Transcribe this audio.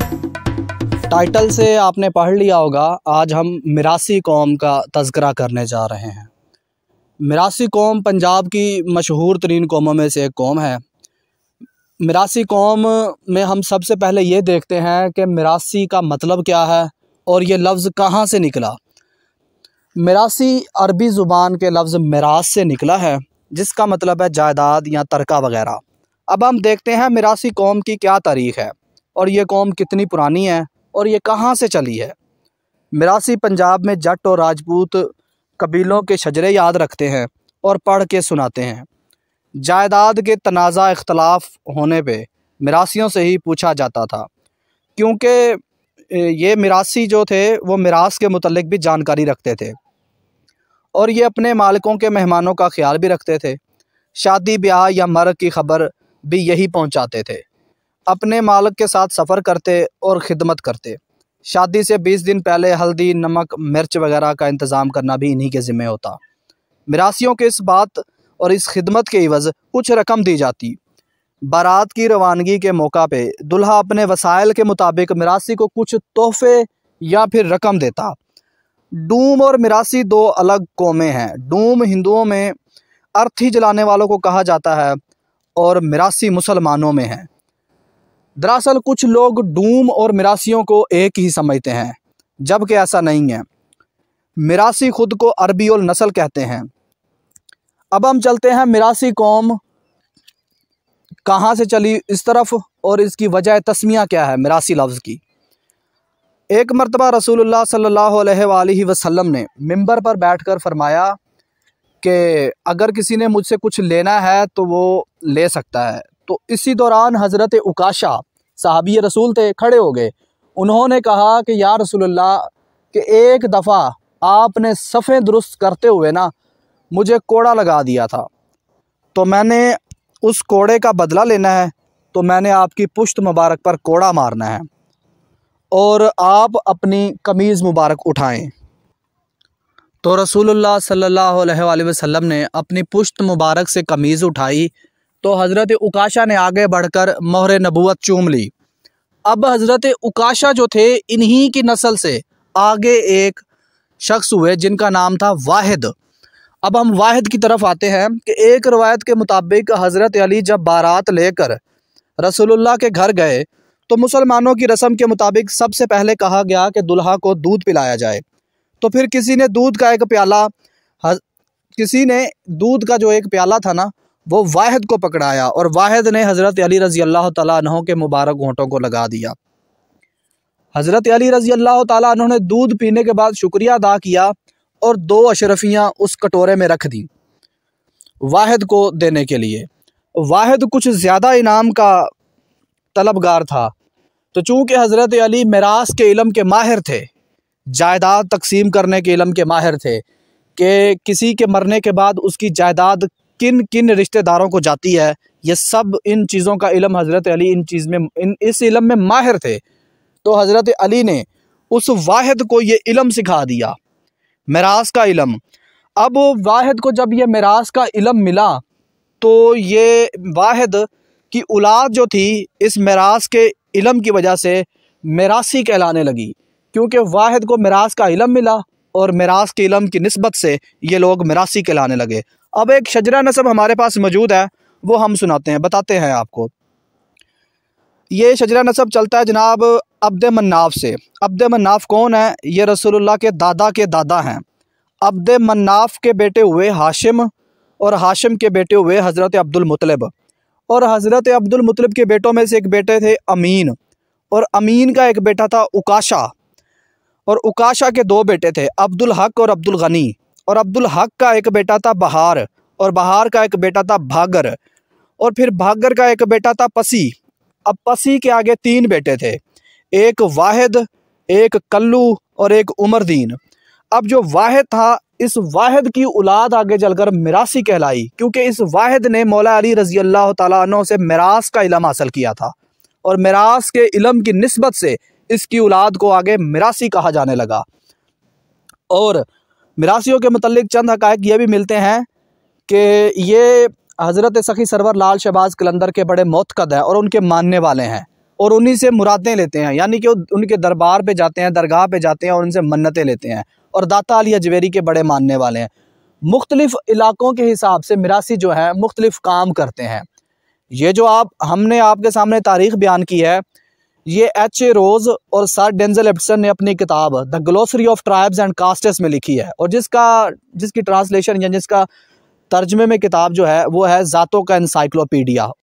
title से आपने पढ़ लिया होगा आज हम मिरासी कौम का तस्करा करने जा रहे हैं मिरासी कौम पंजाब की मशहूर तरीन कौमों में से एक कौम है मिरासी कौम में हम सबसे पहले ये देखते हैं कि मिरासी का मतलब क्या है और ये लफ्ज़ कहाँ से निकला मिरासी अरबी ज़ुबान के लफ्ज़ मिरास से निकला है जिसका मतलब है जायदाद या तरका वगैरह अब हम देखते हैं मिरासी कौम की क्या तारीख़ है और ये कौम कितनी पुरानी है और ये कहाँ से चली है मिरासी पंजाब में जट और राजपूत कबीलों के शजरे याद रखते हैं और पढ़ के सुनाते हैं जायदाद के तनाज़ा इख्तलाफ होने पे मिरासियों से ही पूछा जाता था क्योंकि ये मिरासी जो थे वो मिरास के मतलब भी जानकारी रखते थे और ये अपने मालिकों के मेहमानों का ख्याल भी रखते थे शादी ब्याह या मर की खबर भी यही पहुंचाते थे अपने मालक के साथ सफ़र करते और ख़िदमत करते शादी से बीस दिन पहले हल्दी नमक मिर्च वगैरह का इंतज़ाम करना भी इन्हीं के ज़िम्मे होता मरासीियों के इस बात और इस खिदमत के इवज़ कुछ रकम दी जाती बारात की रवानगी के मौका पे दुल्हा अपने वसायल के मुताबिक मरासी को कुछ तोहफे या फिर रकम देता डूम और मरासी दो अलग कौमें हैं डूम हिंदुओं में अर्थी जलाने वालों को कहा जाता है और मरासी मुसलमानों में हैं दरअसल कुछ लोग डूम और मिरासियों को एक ही समझते हैं जबकि ऐसा नहीं है मिरासी खुद को अरबी और नस्ल कहते हैं अब हम चलते हैं मिरासी कौम कहाँ से चली इस तरफ और इसकी वजह तस्मिया क्या है मिरासी लफ्ज़ की एक मरतबा रसूलुल्लाह सल्लल्लाहु अलैहि वसल्लम ने मिंबर पर बैठकर फरमाया कि अगर किसी ने मुझसे कुछ लेना है तो वो ले सकता है तो इसी दौरान हज़रत उकाशा साहबी रसूल थे खड़े हो गए उन्होंने कहा कि या रसूलुल्लाह कि एक दफ़ा आपने सफ़े दुरुस्त करते हुए ना मुझे कोड़ा लगा दिया था तो मैंने उस कोड़े का बदला लेना है तो मैंने आपकी पुश्त मुबारक पर कोड़ा मारना है और आप अपनी कमीज़ मुबारक उठाएं तो रसूलुल्लाह सल्लल्लाहु अलैहि वसल्लम ने अपनी पुश्त मुबारक से कमीज़ उठाई तो हज़रत उकाशा ने आगे बढ़कर मोहर नबूत चूम ली अब हज़रत उकाशा जो थे इन्हीं की नस्ल से आगे एक शख्स हुए जिनका नाम था वाहिद अब हम वाहिद की तरफ आते हैं कि एक रवायत के मुताबिक हज़रत अली जब बारात लेकर रसोल्ला के घर गए तो मुसलमानों की रस्म के मुताबिक सबसे पहले कहा गया कि दुल्हा को दूध पिलाया जाए तो फिर किसी ने दूध का एक प्याला किसी ने दूध का जो एक प्याला था ना वो वाहिद को पकड़ाया और वाहिद ने हज़रत अली रज़ी अल्लाह तह के मुबारक घोंटों को लगा दिया हज़रत अली रज़ी अल्लाह तह ने दूध पीने के बाद शुक्रिया अदा किया और दो अशरफियाँ उस कटोरे में रख दी वाहिद को देने के लिए वाहिद कुछ ज़्यादा इनाम का तलबगार था तो चूँकि हज़रत अली मराज के इलम के माहिर थे जायदाद तकसीम करने के इलम के माहिर थे कि किसी के मरने के बाद उसकी जायदाद किन किन रिश्तेदारों को जाती है ये सब इन चीज़ों का इलम हज़रत अली इन चीज़ में इन इस इलम में माहिर थे तो हज़रत अली ने उस वाहिद को ये इलम सिखा दिया मराज का इलम अब वाहिद को जब ये मराज का इलम मिला तो ये वाहिद की औलाद जो थी इस मराज के इलम की वजह से मरासी कहलाने लगी क्योंकि वाहिद को मराज का इलम मिला और मराज के इलम की नस्बत से ये लोग मरासी कहलाने लगे अब एक शजरा नसब हमारे पास मौजूद है वो हम सुनाते हैं बताते हैं आपको ये शजरा नसब चलता है जनाब अब्द मन्नाफ से अब्द मन्नाफ कौन है ये रसूलुल्लाह के दादा के दादा हैं अब्द मन्नाफ के बेटे हुए हाशिम और हाशिम के बेटे हुए हज़रत अब्दुलमतलब और हज़रत अब्दुलमतलब के बेटों में से एक बेटे थे अमीन और अमीन का एक बेटा था उकाशा और उकाशा के दो बेटे थे अब्दुल हक और अब्दुल गनी और अब्दुल हक का एक बेटा था बहार और बहार का एक बेटा था भागर और फिर भागर का एक बेटा था पसी अब पसी के आगे तीन बेटे थे एक वाहिद एक कल्लू और एक उमरदीन अब जो वाहिद था इस वाहिद की औलाद आगे चलकर मिरासी कहलाई क्योंकि इस वाहिद ने मौला अली रजी अल्लाह तु से मिरास का इलम हासिल किया था और मिरास के इलम की नस्बत से इसकी औलाद को आगे मिरासी कहा जाने लगा और मिरासियों के मतलब चंद हकायक ये भी मिलते हैं कि ये हज़रत सखी सरवर लाल शहबाज कलंदर के बड़े मौतकद हैं और उनके मानने वाले हैं और उन्हीं से मुरादें लेते हैं यानी कि उनके दरबार पे जाते हैं दरगाह पे जाते हैं और उनसे मन्नतें लेते हैं और दाता अली अजवेरी के बड़े मानने वाले हैं मुख्तलिफ़ इलाक़ों के हिसाब से मिरासी जो हैं मुख्तलिफ़ काम करते हैं ये जो आप हमने आपके सामने तारीख़ बयान की है ये एच ए रोज़ और सर डेंजल एप्टन ने अपनी किताब the glossary of tribes and castes में लिखी है और जिसका जिसकी ट्रांसलेशन या जिसका तर्जमे में किताब जो है वो है ज़ातों का इंसाइक्लोपीडिया